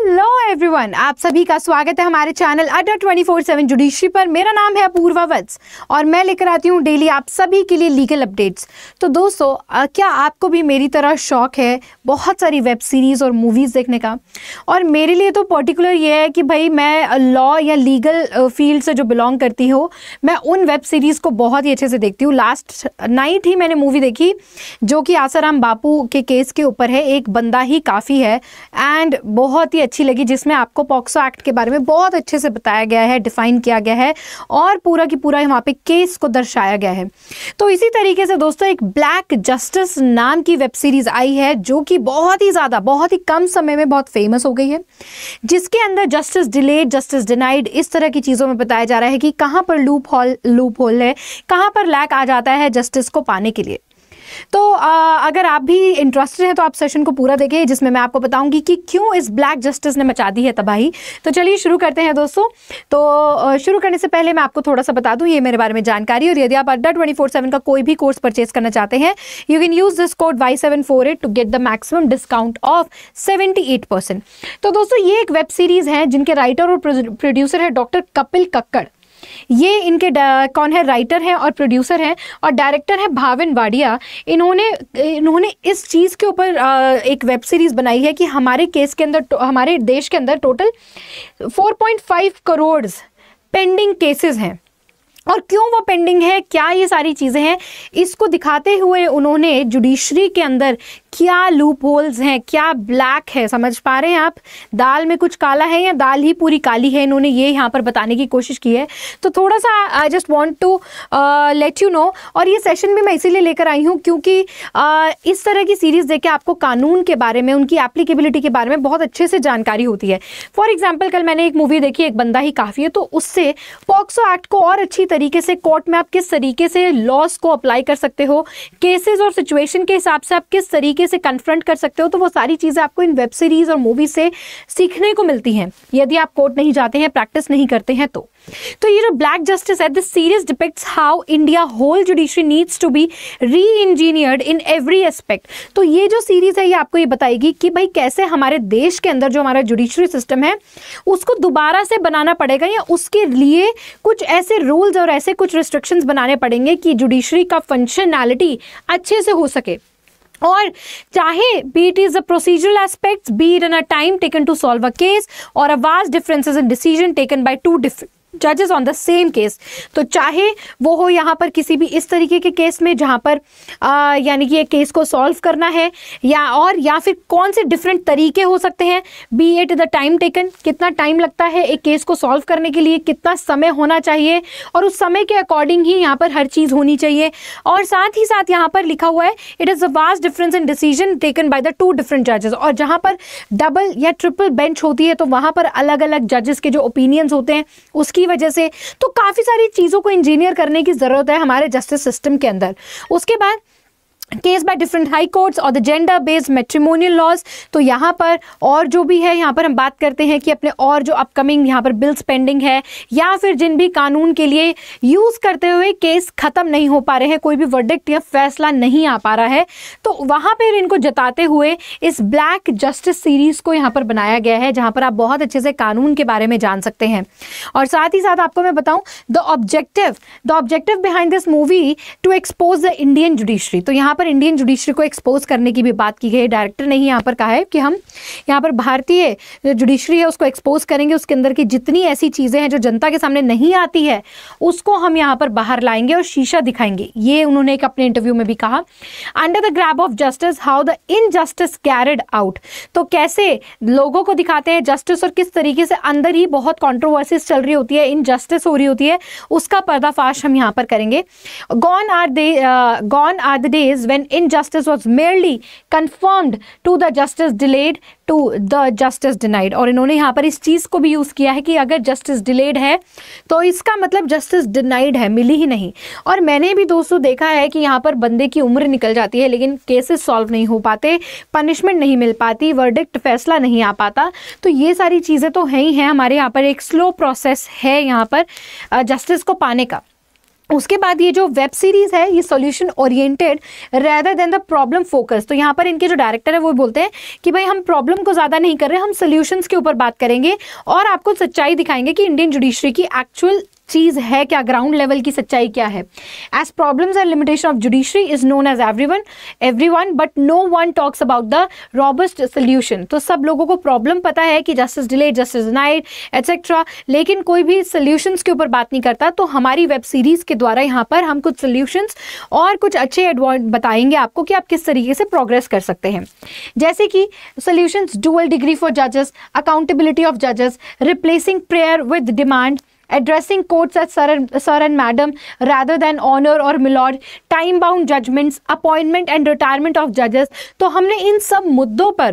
hello everyone आप सभी का स्वागत है हमारे चैनल अड्डा फोर सेवन जुडिशरी पर मेरा नाम है पूर्वा वत्स और मैं लेकर आती हूँ डेली आप सभी के लिए लीगल अपडेट्स तो दोस्तों क्या आपको भी मेरी तरह शौक है बहुत सारी वेब सीरीज़ और मूवीज़ देखने का और मेरे लिए तो पर्टिकुलर ये है कि भाई मैं लॉ या लीगल फील्ड से जो बिलोंग करती हूँ मैं उन वेब सीरीज़ को बहुत ही अच्छे से देखती हूँ लास्ट नाइट ही मैंने मूवी देखी जो कि आसाराम बापू के केस के ऊपर है एक बंदा ही काफ़ी है एंड बहुत ही काफ़ी अच्छी लगी जिसमें आपको पॉक्सो एक्ट के बारे में बहुत अच्छे से बताया गया है डिफाइन किया गया है और पूरा की पूरा वहाँ पे केस को दर्शाया गया है तो इसी तरीके से दोस्तों एक ब्लैक जस्टिस नाम की वेब सीरीज़ आई है जो कि बहुत ही ज़्यादा बहुत ही कम समय में बहुत फेमस हो गई है जिसके अंदर जस्टिस डिलेड जस्टिस डिनाइड इस तरह की चीज़ों में बताया जा रहा है कि कहाँ पर लूप हॉल लूप होल है कहाँ पर लैक आ जाता है जस्टिस को पाने के लिए तो आ, अगर आप भी इंटरेस्टेड हैं तो आप सेशन को पूरा देखें जिसमें मैं आपको बताऊंगी कि क्यों इस ब्लैक जस्टिस ने मचा दी है तबाही तो चलिए शुरू करते हैं दोस्तों तो शुरू करने से पहले मैं आपको थोड़ा सा बता दूँ ये मेरे बारे में जानकारी और यदि आप अड्डा ट्वेंटी का कोई भी कोर्स परचेज करना चाहते हैं you can use this code Y seven four eight to get the maximum discount of seventy eight percent तो दोस्तों ये एक वेब सीरीज़ है जिनके राइटर और प्रोड्यूसर है डॉक्टर कपिल कक्कड़ ये इनके कौन है राइटर हैं और प्रोड्यूसर हैं और डायरेक्टर हैं भाविन वाडिया इन्होंने इन्होंने इस चीज़ के ऊपर एक वेब सीरीज़ बनाई है कि हमारे केस के अंदर हमारे देश के अंदर टोटल 4.5 करोड़ पेंडिंग केसेस हैं और क्यों वो पेंडिंग है क्या ये सारी चीज़ें हैं इसको दिखाते हुए उन्होंने जुडिशरी के अंदर क्या लूप होल्स हैं क्या ब्लैक है समझ पा रहे हैं आप दाल में कुछ काला है या दाल ही पूरी काली है इन्होंने ये यहाँ पर बताने की कोशिश की है तो थोड़ा सा I just want to let you know और ये सेशन भी मैं इसीलिए लेकर आई हूँ क्योंकि uh, इस तरह की सीरीज़ देखे आपको कानून के बारे में उनकी एप्लीकेबिलिटी के बारे में बहुत अच्छे से जानकारी होती है फॉर एग्जाम्पल कल मैंने एक मूवी देखी एक बंदा ही काफ़ी है तो उससे पॉक्सो एक्ट को और अच्छी तरीके से कोर्ट में आप किस तरीके से लॉस को अप्लाई कर सकते हो केसेज़ और सिचुएशन के हिसाब से आप किस तरीके तरीके से कन्फ्रंट कर सकते हो तो वो सारी चीज़ें आपको इन वेब सीरीज़ और मूवी से सीखने को मिलती हैं यदि आप कोर्ट नहीं जाते हैं प्रैक्टिस नहीं करते हैं तो तो ये जो ब्लैक जस्टिस है this series depicts how India whole judiciary needs to be reengineered in every aspect तो ये जो सीरीज है ये आपको ये बताएगी कि भाई कैसे हमारे देश के अंदर जो हमारा जुडिशरी सिस्टम है उसको दोबारा से बनाना पड़ेगा या उसके लिए कुछ ऐसे रूल्स और ऐसे कुछ रिस्ट्रिक्शंस बनाने पड़ेंगे कि जुडिशरी का फंक्शनैलिटी अच्छे से हो सके और चाहे be it is a procedural aspects be it an a time taken to solve a case और a vast differences in decision taken by two different जजेस ऑन द सेम केस तो चाहे वो हो यहाँ पर किसी भी इस तरीके के केस में जहाँ पर यानी कि एक केस को सॉल्व करना है या और या फिर कौन से डिफरेंट तरीके हो सकते हैं be at the time taken कितना टाइम लगता है एक केस को सॉल्व करने के लिए कितना समय होना चाहिए और उस समय के अकॉर्डिंग ही यहाँ पर हर चीज़ होनी चाहिए और साथ ही साथ यहाँ पर लिखा हुआ है it is a vast difference in decision taken by the two different जजेस और जहाँ पर डबल या ट्रिपल बेंच होती है तो वहाँ पर अलग अलग जजेस के जो ओपिनियंस होते हैं उसकी इसी वजह से तो काफ़ी सारी चीज़ों को इंजीनियर करने की ज़रूरत है हमारे जस्टिस सिस्टम के अंदर उसके बाद case by different high courts और the gender based matrimonial laws तो यहाँ पर और जो भी है यहाँ पर हम बात करते हैं कि अपने और जो अपकमिंग यहाँ पर बिल्स पेंडिंग है या फिर जिन भी कानून के लिए यूज़ करते हुए केस ख़त्म नहीं हो पा रहे हैं कोई भी वर्डिक्ट या फैसला नहीं आ पा रहा है तो वहाँ पर इनको जताते हुए इस ब्लैक जस्टिस सीरीज़ को यहाँ पर बनाया गया है जहाँ पर आप बहुत अच्छे से कानून के बारे में जान सकते हैं और साथ ही साथ आपको मैं बताऊँ the objective the objective behind this movie to expose the Indian judiciary तो यहाँ पर पर इंडियन जुडिशरी को एक्सपोज करने की भी बात की गई है डायरेक्टर ने ही यहाँ पर कहा है कि हम यहाँ पर भारतीय जुडिशरी है उसको एक्सपोज करेंगे उसके अंदर की जितनी ऐसी चीज़ें हैं जो जनता के सामने नहीं आती है उसको हम यहाँ पर बाहर लाएंगे और शीशा दिखाएंगे ये उन्होंने एक अपने इंटरव्यू में भी कहा under the grab of justice how the injustice carried out तो कैसे लोगों को दिखाते हैं जस्टिस और किस तरीके से अंदर ही बहुत कॉन्ट्रोवर्सीज चल रही होती है इनजस्टिस हो रही होती है उसका पर्दाफाश हम यहाँ पर करेंगे gone are they gone are the days when injustice was merely confirmed to the justice delayed to the justice denied और इन्होंने यहाँ पर इस चीज़ को भी यूज़ किया है कि अगर justice delayed है तो इसका मतलब justice denied है मिली ही नहीं और मैंने भी दोस्तों देखा है कि यहाँ पर बंदे की उम्र निकल जाती है लेकिन केसेस सॉल्व नहीं हो पाते पनिशमेंट नहीं मिल पाती वर्डिक्ट फैसला नहीं आ पाता तो ये सारी चीज़ें तो हैं ही हैं हमारे यहाँ पर एक स्लो प्रोसेस है यहाँ पर जस्टिस को पाने का उसके बाद ये जो वेब सीरीज़ है ये solution oriented rather than the problem focus तो यहाँ पर इनके जो डायरेक्टर है वो बोलते हैं कि भाई हम प्रॉब्लम को ज़्यादा नहीं कर रहे हम सॉल्यूशंस के ऊपर बात करेंगे और आपको सच्चाई दिखाएंगे कि इंडियन जुडिशरी की एक्चुअल चीज़ है क्या ग्राउंड लेवल की सच्चाई क्या है as problems and limitation of judiciary is known as everyone everyone but no one talks about the robust solution तो सब लोगों को प्रॉब्लम पता है कि justice delay justice denied et cetera लेकिन कोई भी सोल्यूशंस के ऊपर बात नहीं करता तो हमारी वेब सीरीज़ के द्वारा यहाँ पर हम कुछ सोल्यूशंस और कुछ अच्छे एडवा बताएंगे आपको कि आप किस तरीके से प्रोग्रेस कर सकते हैं जैसे कि सोल्यूशंस डुअल डिग्री फॉर जजेस अकाउंटेबिलिटी ऑफ जजेस replacing prayer with demand addressing courts as sir and, sir and madam rather than honor or milord time bound judgments appointment and retirement of judges to humne in sab muddon par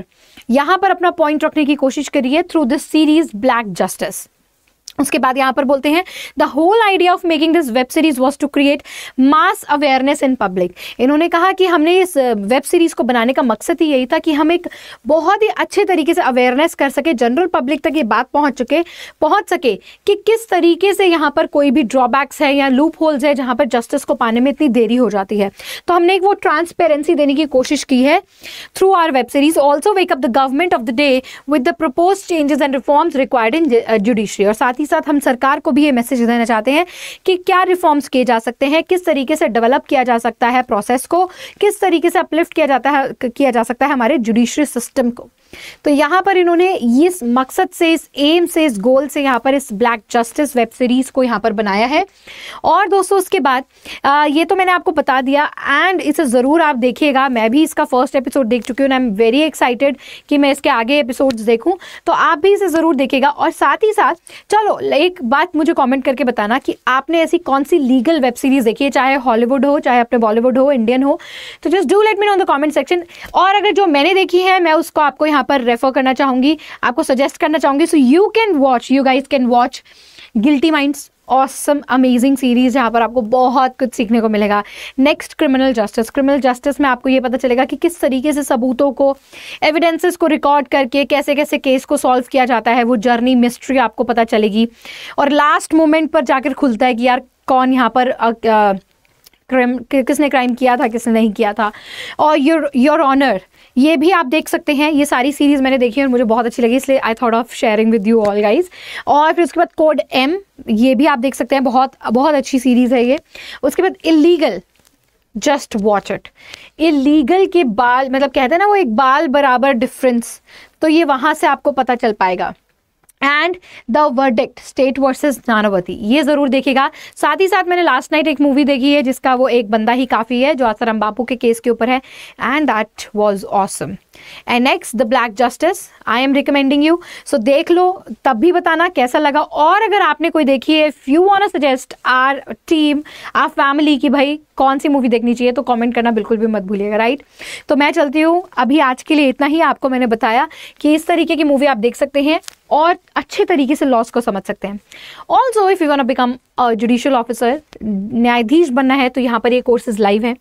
yahan par apna point rakhne ki koshish kari hai through this series black justice उसके बाद यहाँ पर बोलते हैं the whole idea of making this web series was to create mass awareness in public इन्होंने कहा कि हमने इस वेब सीरीज को बनाने का मकसद ही यही था कि हम एक बहुत ही अच्छे तरीके से अवेयरनेस कर सके जनरल पब्लिक तक ये बात पहुँच चुके पहुँच सके कि किस तरीके से यहाँ पर कोई भी ड्रॉबैक्स है या लूप होल्स है जहाँ पर जस्टिस को पाने में इतनी देरी हो जाती है तो हमने एक वो ट्रांसपेरेंसी देने की कोशिश की है through our web series also wake up the government of the day with the propose changes and reforms required in judiciary और साथ ही साथ हम सरकार को भी ये मैसेज देना चाहते हैं कि क्या रिफॉर्म्स किए जा सकते हैं किस तरीके से डेवलप किया जा सकता है प्रोसेस को किस तरीके से अपलिफ्ट किया जाता है किया जा सकता है हमारे जुडिशरी सिस्टम को तो यहां पर इन्होंने इस मकसद से इस एम से इस गोल से यहां पर इस ब्लैक जस्टिस वेब सीरीज़ को यहां पर बनाया है और दोस्तों उसके बाद आ, ये तो मैंने आपको बता दिया एंड इसे ज़रूर आप देखिएगा मैं भी इसका फर्स्ट एपिसोड देख चुकी हूं आई एम वेरी एक्साइटेड कि मैं इसके आगे एपिसोड देखूं तो आप भी इसे ज़रूर देखिएगा और साथ ही साथ चलो एक बात मुझे कॉमेंट करके बताना कि आपने ऐसी कौन सी लीगल वेब सीरीज़ देखी है चाहे हॉलीवुड हो चाहे अपने बॉलीवुड हो इंडियन हो तो just do let me on the comment section और अगर जो मैंने देखी है मैं उसको आपको यहां यहाँ पर रेफर करना चाहूँगी आपको सजेस्ट करना चाहूँगी so you can watch you guys can watch Guilty Minds awesome amazing series जहाँ पर आपको बहुत कुछ सीखने को मिलेगा next Criminal Justice Criminal Justice में आपको ये पता चलेगा कि किस तरीके से सबूतों को एविडेंसेस को रिकॉर्ड करके कैसे कैसे केस को सॉल्व किया जाता है वो जर्नी मिस्ट्री आपको पता चलेगी और लास्ट मोमेंट पर जाकर खुलता है कि यार कौन यहाँ पर आ, आ, क्राइम किसने क्राइम किया था किसने नहीं किया था और योर योर ऑनर ये भी आप देख सकते हैं ये सारी सीरीज़ मैंने देखी है और मुझे बहुत अच्छी लगी इसलिए I thought of sharing with you all guys और फिर उसके बाद कोड एम ये भी आप देख सकते हैं बहुत बहुत अच्छी सीरीज़ है ये उसके बाद Illegal just watch it Illegal के बाल मतलब कहते हैं ना वो एक बाल बराबर डिफरेंस तो ये वहाँ से आपको पता चल पाएगा and The Verdict State versus Nanavati ये ज़रूर देखेगा साथ ही साथ मैंने लास्ट नाइट एक मूवी देखी है जिसका वो एक बंदा ही काफ़ी है जो आसाराम बापू के केस के ऊपर है and that was awesome and next the Black Justice I am recommending you so देख लो तब भी बताना कैसा लगा और अगर आपने कोई देखी है if you want suggest our team our family की भाई कौन सी मूवी देखनी चाहिए तो कॉमेंट करना बिल्कुल भी मत भूलिएगा राइट तो मैं चलती हूँ अभी आज के लिए इतना ही आपको मैंने बताया कि इस तरीके की मूवी आप देख सकते हैं और अच्छे तरीके से लॉस को समझ सकते हैं also if you want become judicial officer न्यायाधीश बनना है तो यहाँ पर ये कोर्सेज लाइव हैं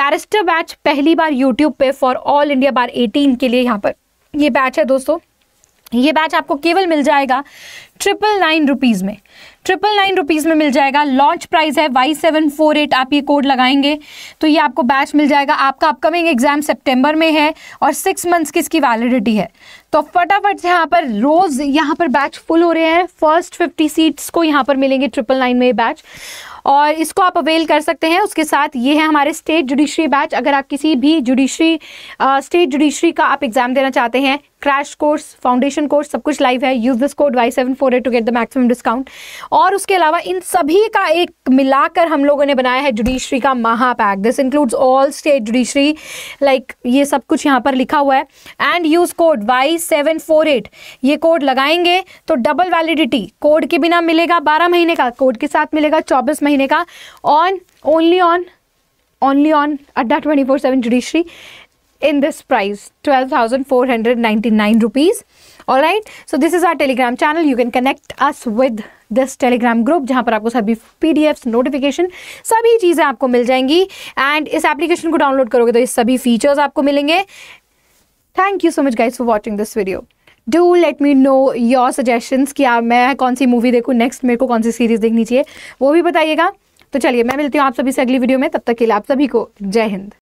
बैरिस्टर बैच पहली बार यूट्यूब पे for all India bar eighteen के लिए यहाँ पर ये बैच है दोस्तों ये बैच आपको केवल मिल जाएगा ट्रिपल नाइन रुपीज़ में ट्रिपल नाइन रुपीज़ में मिल जाएगा लॉन्च प्राइस है वाई सेवन फोर एट आप ये कोड लगाएंगे तो ये आपको बैच मिल जाएगा आपका अपकमिंग एग्ज़ाम सितंबर में है और सिक्स मंथ्स की इसकी वैलिडिटी है तो फटाफट यहाँ पर रोज़ यहाँ पर बैच फुल हो रहे हैं फर्स्ट फिफ्टी सीट्स को यहाँ पर मिलेंगे ट्रिपल नाइन में बैच और इसको आप अवेल कर सकते हैं उसके साथ ये है हमारे स्टेट जुडिशरी बैच अगर आप किसी भी जुडिशरी स्टेट जुडिशरी का आप एग्ज़ाम देना चाहते हैं क्रैश कोर्स फाउंडेशन कोर्स सब कुछ लाइव है use this code Y seven four eight to get the maximum discount और उसके अलावा इन सभी का एक मिलाकर हम लोगों ने बनाया है जुडिशरी का महापैक this includes all state judiciary like ये सब कुछ यहाँ पर लिखा हुआ है and use code Y seven four eight ये कोड लगाएंगे तो डबल वैलिडिटी कोड के बिना मिलेगा बारह महीने का कोड के साथ मिलेगा चौबीस महीने का on only on only on Adda twenty four seven judiciary in this price 12499 rupees all right so this is our telegram channel you can connect us with this Telegram group जहाँ पर आपको सभी पी डी एफ नोटिफिकेशन सभी चीज़ें आपको मिल जाएंगी and इस application को डाउनलोड करोगे तो ये सभी फीचर्स आपको मिलेंगे thank you so much guys for watching this video do let me know your suggestions कि आप मैं कौन सी मूवी देखूँ नेक्स्ट मेरे को कौन सी सीरीज़ देखनी चाहिए वो भी बताइएगा तो चलिए मैं मिलती हूँ आप सभी से अगली वीडियो में तब तक के लिए आप सभी को जय हिंद